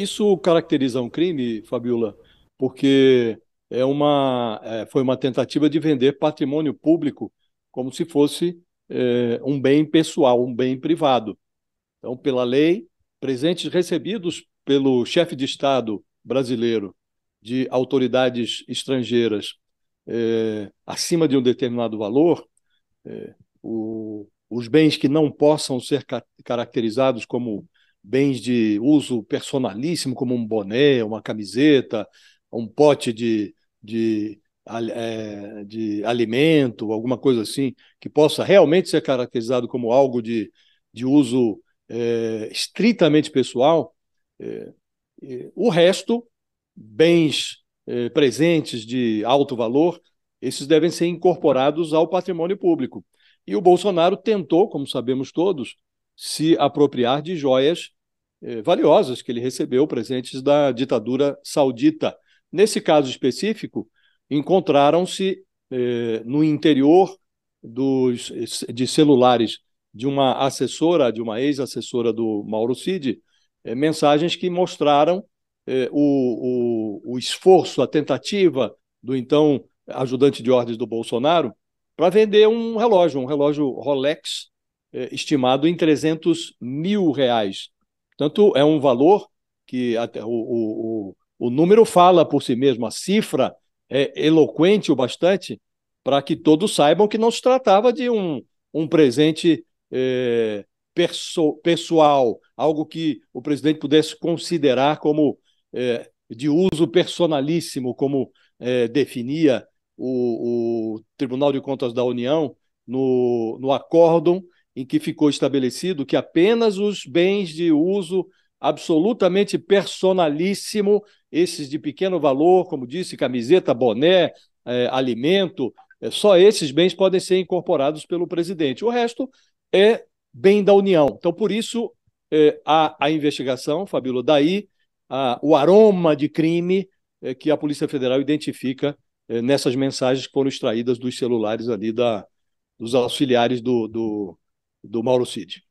Isso caracteriza um crime, Fabiola, porque é uma, é, foi uma tentativa de vender patrimônio público como se fosse é, um bem pessoal, um bem privado. Então, pela lei, presentes recebidos pelo chefe de Estado brasileiro de autoridades estrangeiras é, acima de um determinado valor, é, o, os bens que não possam ser caracterizados como bens de uso personalíssimo, como um boné, uma camiseta, um pote de, de, é, de alimento, alguma coisa assim, que possa realmente ser caracterizado como algo de, de uso é, estritamente pessoal, é, é, o resto, bens é, presentes de alto valor, esses devem ser incorporados ao patrimônio público. E o Bolsonaro tentou, como sabemos todos, se apropriar de joias valiosas eh, valiosos que ele recebeu, presentes da ditadura saudita. Nesse caso específico, encontraram-se eh, no interior dos, eh, de celulares de uma assessora, de uma ex-assessora do Mauro Cid, eh, mensagens que mostraram eh, o, o, o esforço, a tentativa do então ajudante de ordens do Bolsonaro para vender um relógio, um relógio Rolex, estimado em 300 mil reais. Portanto, é um valor que até o, o, o número fala por si mesmo, a cifra é eloquente o bastante para que todos saibam que não se tratava de um, um presente é, pessoal, algo que o presidente pudesse considerar como é, de uso personalíssimo, como é, definia o, o, Tribunal de Contas da União no, no acórdão em que ficou estabelecido que apenas os bens de uso absolutamente personalíssimo, esses de pequeno valor, como disse, camiseta, boné, é, alimento, é, só esses bens podem ser incorporados pelo presidente. O resto é bem da União. Então, por isso, eh, é, a, a investigação, Fabíola, daí o aroma de crime que a Polícia Federal identifica nessas mensagens que foram extraídas dos celulares ali da, dos auxiliares do, do, do Mauro Cid.